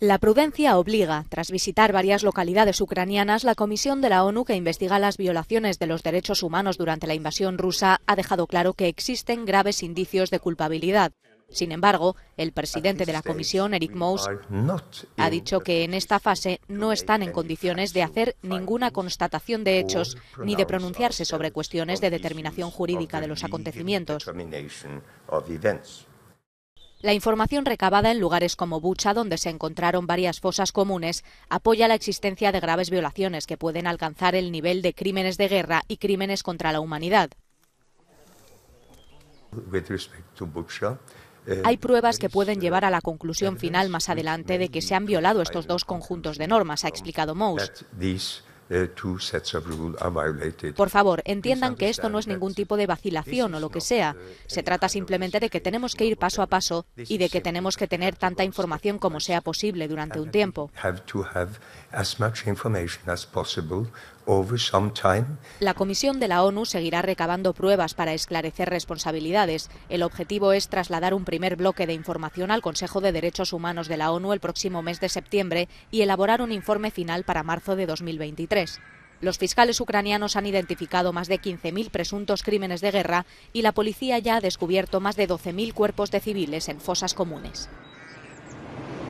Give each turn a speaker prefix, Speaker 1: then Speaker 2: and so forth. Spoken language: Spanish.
Speaker 1: La prudencia obliga. Tras visitar varias localidades ucranianas, la comisión de la ONU que investiga las violaciones de los derechos humanos durante la invasión rusa ha dejado claro que existen graves indicios de culpabilidad. Sin embargo, el presidente de la comisión, Eric Mous, ha dicho que en esta fase no están en condiciones de hacer ninguna constatación de hechos ni de pronunciarse sobre cuestiones de determinación jurídica de los acontecimientos. La información recabada en lugares como Bucha, donde se encontraron varias fosas comunes, apoya la existencia de graves violaciones que pueden alcanzar el nivel de crímenes de guerra y crímenes contra la humanidad. Eh, Hay pruebas que pueden eh, llevar a la conclusión final más adelante de que se han violado estos dos conjuntos de normas, ha explicado Mous. Eh, Por favor, entiendan que esto no es ningún tipo de vacilación o lo que sea. Uh, Se trata simplemente de que tenemos que ir paso a paso y de que tenemos que tener tanta información como sea posible durante un tiempo. La Comisión de la ONU seguirá recabando pruebas para esclarecer responsabilidades. El objetivo es trasladar un primer bloque de información al Consejo de Derechos Humanos de la ONU el próximo mes de septiembre y elaborar un informe final para marzo de 2023. Los fiscales ucranianos han identificado más de 15.000 presuntos crímenes de guerra y la policía ya ha descubierto más de 12.000 cuerpos de civiles en fosas comunes.